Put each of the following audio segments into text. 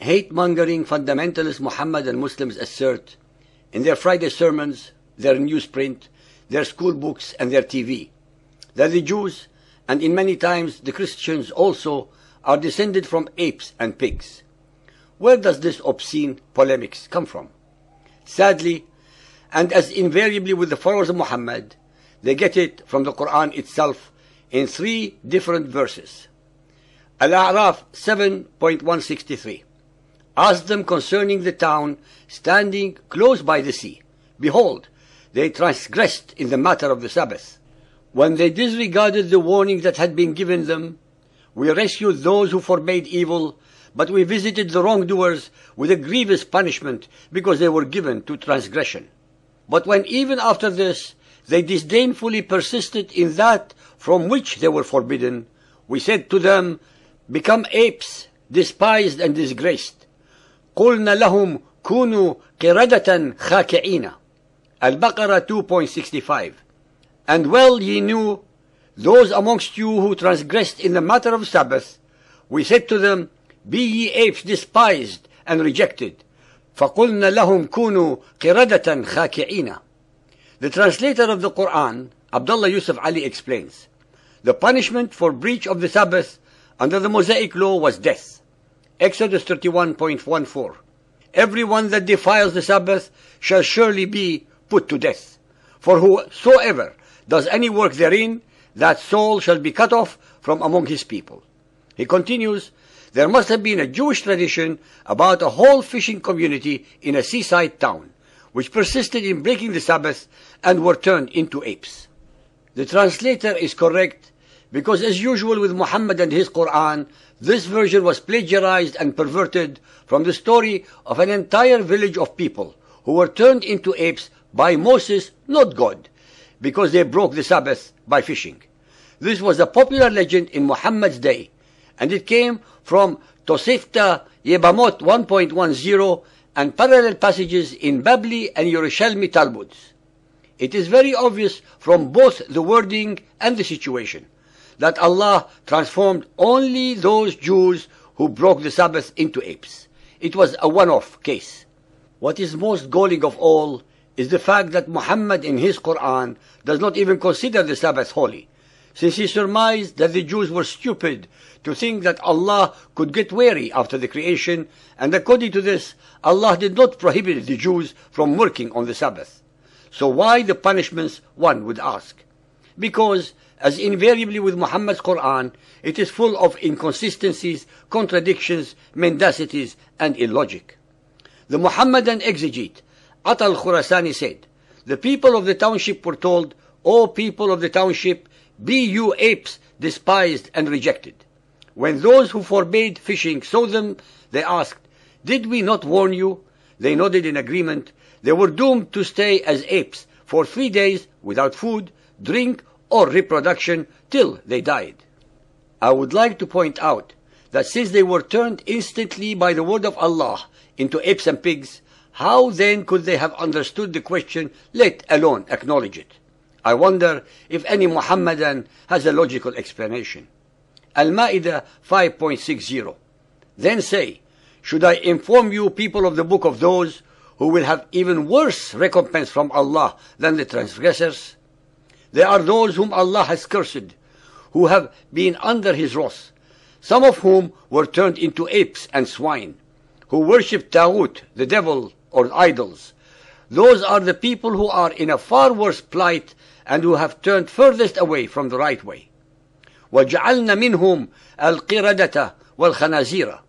Hate mongering fundamentalist Muhammadan Muslims assert in their Friday sermons, their newsprint, their school books, and their TV that the Jews, and in many times the Christians also, are descended from apes and pigs. Where does this obscene polemics come from? Sadly, and as invariably with the followers of Muhammad, they get it from the Quran itself in three different verses. Al-A'raf 7.163 asked them concerning the town standing close by the sea. Behold, they transgressed in the matter of the Sabbath. When they disregarded the warning that had been given them, we rescued those who forbade evil, but we visited the wrongdoers with a grievous punishment because they were given to transgression. But when even after this they disdainfully persisted in that from which they were forbidden, we said to them, Become apes, despised and disgraced. قلنا لهم كونوا قردة خاكعين البقرة 2.65 And well ye knew those amongst you who transgressed in the matter of Sabbath, we said to them, Be ye apes despised and rejected. فَقُلْنَا لَهُمْ كُونُوا قِرَدَةً خَاكِعِينَ The translator of the Quran, Abdullah Yusuf Ali explains, The punishment for breach of the Sabbath under the Mosaic law was death. Exodus 31.14. Everyone that defiles the Sabbath shall surely be put to death. For whosoever does any work therein, that soul shall be cut off from among his people. He continues, There must have been a Jewish tradition about a whole fishing community in a seaside town, which persisted in breaking the Sabbath and were turned into apes. The translator is correct because as usual with Muhammad and his Quran, this version was plagiarized and perverted from the story of an entire village of people who were turned into apes by Moses, not God, because they broke the Sabbath by fishing. This was a popular legend in Muhammad's day, and it came from Tosifta Yebamot 1.10 and parallel passages in Babli and Yerushalmi Talmuds. It is very obvious from both the wording and the situation that Allah transformed only those Jews who broke the Sabbath into apes. It was a one-off case. What is most galling of all is the fact that Muhammad in his Quran does not even consider the Sabbath holy, since he surmised that the Jews were stupid to think that Allah could get weary after the creation, and according to this, Allah did not prohibit the Jews from working on the Sabbath. So why the punishments, one would ask? Because as invariably with Muhammad's Quran, it is full of inconsistencies, contradictions, mendacities, and illogic. The Muhammadan exegete, Atal Khurasani said, The people of the township were told, O people of the township, be you apes despised and rejected. When those who forbade fishing saw them, they asked, Did we not warn you? They nodded in agreement. They were doomed to stay as apes for three days without food, drink, or reproduction till they died. I would like to point out that since they were turned instantly by the word of Allah into apes and pigs, how then could they have understood the question, let alone acknowledge it? I wonder if any Muhammadan has a logical explanation. Al Ma'idah 5.60. Then say, Should I inform you, people of the book, of those who will have even worse recompense from Allah than the transgressors? They are those whom Allah has cursed, who have been under His wrath, some of whom were turned into apes and swine, who worshipped Tawut, the devil, or idols. Those are the people who are in a far worse plight and who have turned furthest away from the right way. وَجَعَلْنَا مِنْهُمْ الْقِرَدَةَ وَالْخَنَازِيرَ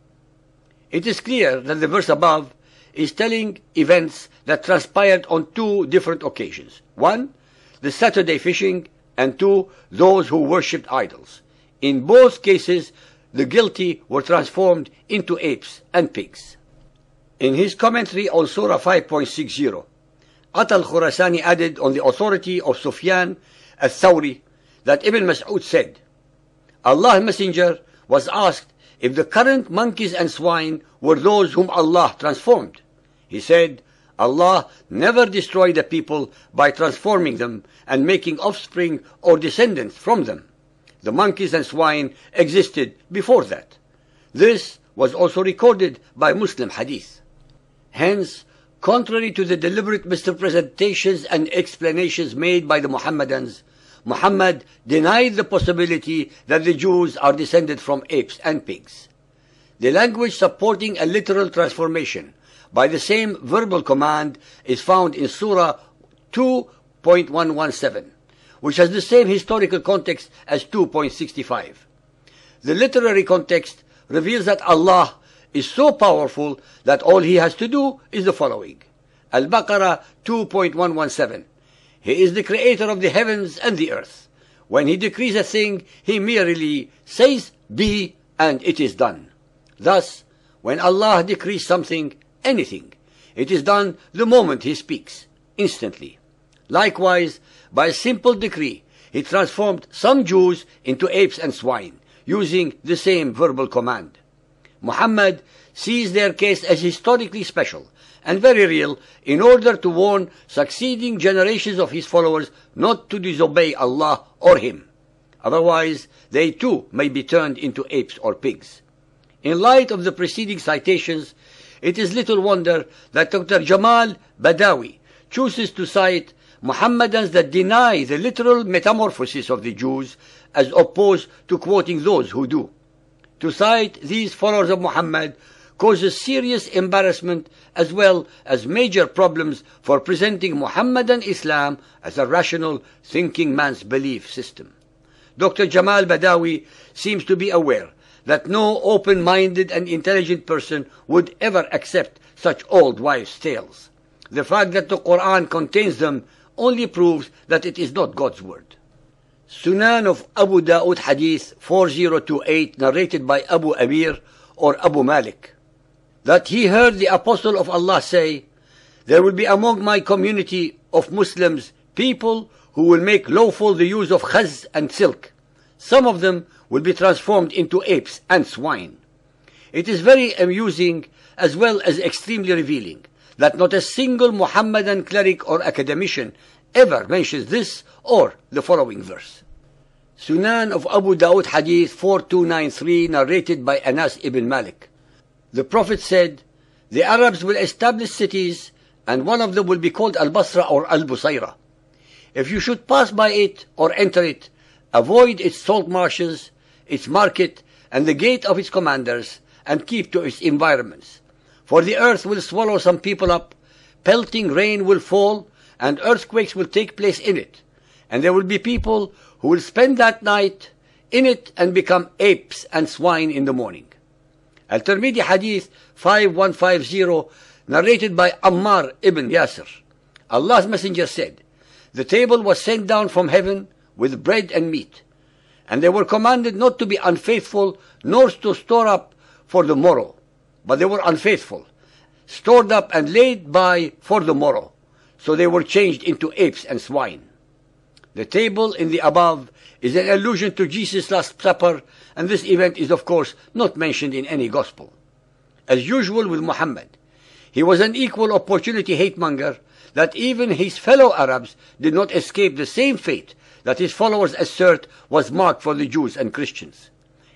It is clear that the verse above is telling events that transpired on two different occasions. One, the Saturday fishing, and two, those who worshipped idols. In both cases, the guilty were transformed into apes and pigs. In his commentary on Surah 5.60, Atal Khurasani added on the authority of Sufyan al-Thawri that Ibn Mas'ud said, "Allah messenger was asked if the current monkeys and swine were those whom Allah transformed. He said, Allah never destroyed a people by transforming them and making offspring or descendants from them. The monkeys and swine existed before that. This was also recorded by Muslim hadith. Hence, contrary to the deliberate misrepresentations and explanations made by the Muhammadans, Muhammad denied the possibility that the Jews are descended from apes and pigs. The language supporting a literal transformation by the same verbal command is found in Surah 2.117, which has the same historical context as 2.65. The literary context reveals that Allah is so powerful that all he has to do is the following. Al-Baqarah 2.117. He is the creator of the heavens and the earth. When he decrees a thing, he merely says, be, and it is done. Thus, when Allah decrees something, anything. It is done the moment he speaks, instantly. Likewise, by a simple decree, he transformed some Jews into apes and swine, using the same verbal command. Muhammad sees their case as historically special and very real in order to warn succeeding generations of his followers not to disobey Allah or him. Otherwise, they too may be turned into apes or pigs. In light of the preceding citations, it is little wonder that Dr. Jamal Badawi chooses to cite Muhammadans that deny the literal metamorphosis of the Jews as opposed to quoting those who do. To cite these followers of Muhammad causes serious embarrassment as well as major problems for presenting Muhammadan Islam as a rational, thinking man's belief system. Dr. Jamal Badawi seems to be aware that no open minded and intelligent person would ever accept such old wives' tales. The fact that the Quran contains them only proves that it is not God's word. Sunan of Abu Dawud Hadith 4028 narrated by Abu Amir or Abu Malik that he heard the apostle of Allah say there will be among my community of Muslims people who will make lawful the use of khaz and silk some of them will be transformed into apes and swine. It is very amusing as well as extremely revealing that not a single Mohammedan cleric or academician ever mentions this or the following verse. Sunan of Abu Dawud Hadith 4293 narrated by Anas ibn Malik. The Prophet said, The Arabs will establish cities and one of them will be called Al-Basra or Al-Busayrah. If you should pass by it or enter it, avoid its salt marshes its market, and the gate of its commanders, and keep to its environments. For the earth will swallow some people up, pelting rain will fall, and earthquakes will take place in it. And there will be people who will spend that night in it and become apes and swine in the morning. Al-Tirmidhi Hadith 5150, narrated by Ammar ibn Yasir. Allah's Messenger said, The table was sent down from heaven with bread and meat. And they were commanded not to be unfaithful, nor to store up for the morrow. But they were unfaithful, stored up and laid by for the morrow. So they were changed into apes and swine. The table in the above is an allusion to Jesus' Last Supper, and this event is, of course, not mentioned in any gospel. As usual with Muhammad, he was an equal opportunity hate monger that even his fellow Arabs did not escape the same fate that his followers assert was marked for the Jews and Christians.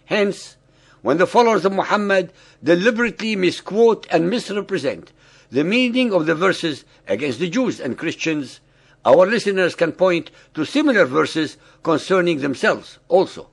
Hence, when the followers of Muhammad deliberately misquote and misrepresent the meaning of the verses against the Jews and Christians, our listeners can point to similar verses concerning themselves also.